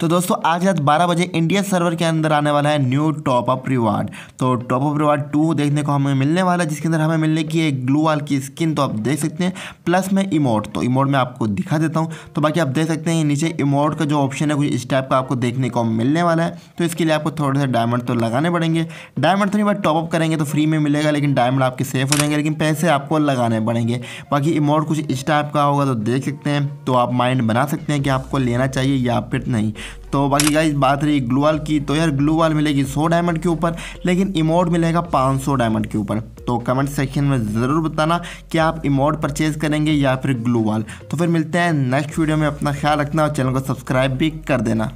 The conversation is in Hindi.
तो दोस्तों आज रात 12 बजे इंडिया सर्वर के अंदर आने वाला है न्यू टॉप अप रिवार्ड तो टॉप अप रिवार्ड टू देखने को हमें मिलने वाला है जिसके अंदर हमें मिलने की एक ग्लू वाल की स्किन तो आप देख सकते हैं प्लस में इमोट तो इमोट में आपको दिखा देता हूँ तो बाकी आप देख सकते हैं नीचे इमोट का जो ऑप्शन है कुछ इस टाइप का आपको देखने को मिलने वाला है तो इसके लिए आपको थोड़े से डायमंड तो लगाने पड़ेंगे डायमंड तो नहीं बार टॉपअप करेंगे तो फ्री में मिलेगा लेकिन डायमंड आपके सेफ हो जाएंगे लेकिन पैसे आपको लगाने पड़ेंगे बाकी इमोट कुछ इस टाइप का होगा तो देख सकते हैं तो आप माइंड बना सकते हैं कि आपको लेना चाहिए या फिर नहीं तो बाकी गाइज बात रही ग्लू वाल की तो यार ग्लू वाल मिलेगी सौ डायमंड के ऊपर लेकिन इमोड मिलेगा पाँच सौ डायमंड के ऊपर तो कमेंट सेक्शन में ज़रूर बताना कि आप इमोड परचेज करेंगे या फिर ग्लू वाल तो फिर मिलते हैं नेक्स्ट वीडियो में अपना ख्याल रखना और चैनल को सब्सक्राइब भी कर देना